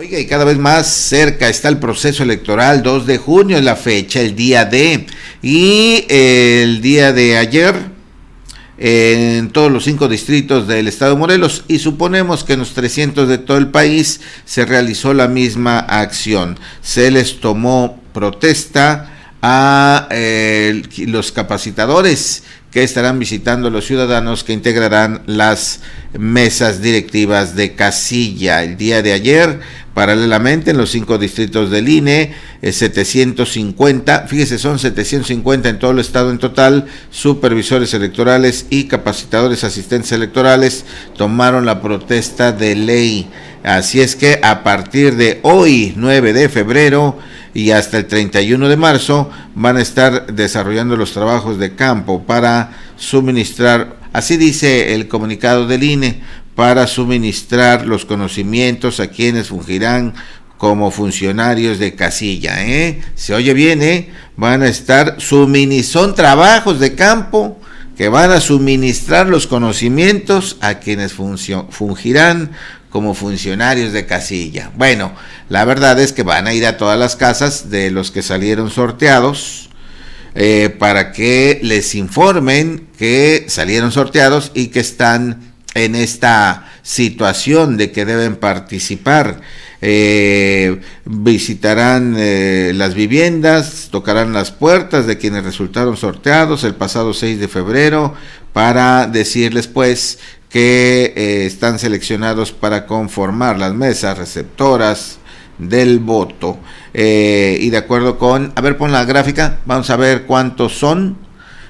Oiga, y cada vez más cerca está el proceso electoral, 2 de junio es la fecha, el día de. Y el día de ayer, en todos los cinco distritos del estado de Morelos, y suponemos que en los 300 de todo el país se realizó la misma acción. Se les tomó protesta a eh, los capacitadores que estarán visitando los ciudadanos que integrarán las mesas directivas de casilla. El día de ayer, paralelamente en los cinco distritos del e, eh, INE, 750, fíjese, son 750 en todo el estado en total, supervisores electorales y capacitadores asistentes electorales tomaron la protesta de ley. Así es que a partir de hoy, 9 de febrero, y hasta el 31 de marzo van a estar desarrollando los trabajos de campo para suministrar, así dice el comunicado del INE, para suministrar los conocimientos a quienes fungirán como funcionarios de casilla, ¿eh? Se oye bien, ¿eh? Van a estar suministrando, son trabajos de campo que van a suministrar los conocimientos a quienes fungirán como funcionarios de casilla. Bueno, la verdad es que van a ir a todas las casas de los que salieron sorteados eh, para que les informen que salieron sorteados y que están en esta situación de que deben participar eh, visitarán eh, las viviendas, tocarán las puertas de quienes resultaron sorteados el pasado 6 de febrero para decirles pues que eh, están seleccionados para conformar las mesas receptoras del voto. y de acuerdo con, a ver, pon la gráfica, vamos a ver cuántos son.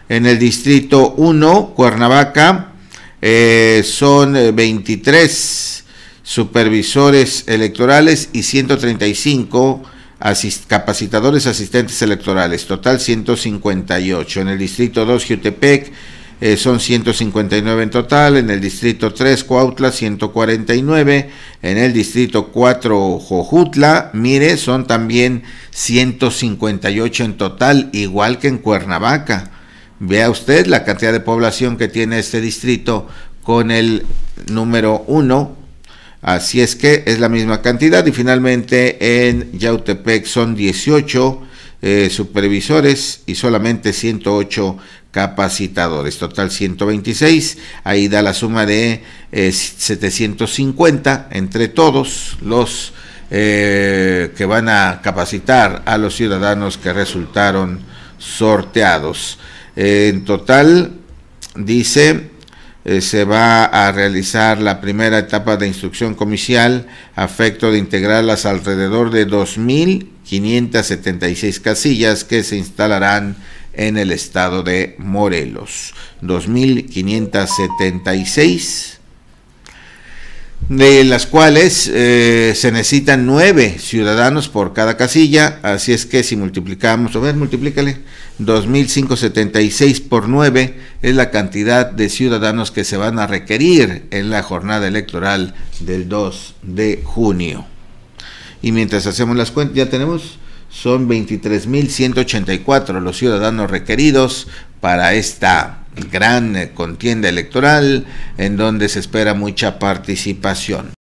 En el distrito 1, Cuernavaca, son 23 supervisores electorales y 135 capacitadores asistentes electorales, total 158. En el distrito 2, Jutepec, eh, son 159 en total, en el distrito 3 Cuautla 149, en el distrito 4 Jojutla, mire, son también 158 en total, igual que en Cuernavaca. Vea usted la cantidad de población que tiene este distrito con el número 1 Así es que es la misma cantidad y finalmente en Yautepec son 18 eh, supervisores y solamente 108 capacitadores, total 126. Ahí da la suma de 750 eh, entre todos los eh, que van a capacitar a los ciudadanos que resultaron sorteados. en total, dice eh, se va a realizar la primera etapa de instrucción comicial a efecto de integrarlas alrededor de 2.576 casillas que se instalarán en el estado de Morelos. 2.576 de las cuales eh, se necesitan nueve ciudadanos por cada casilla, así es que si multiplicamos, a ver, multiplícale, 2.576 por 9 es la cantidad de ciudadanos que se van a requerir en la jornada electoral del 2 de junio. Y mientras hacemos las cuentas, ya tenemos, son 23.184 los ciudadanos requeridos para esta gran contienda electoral en donde se espera mucha participación.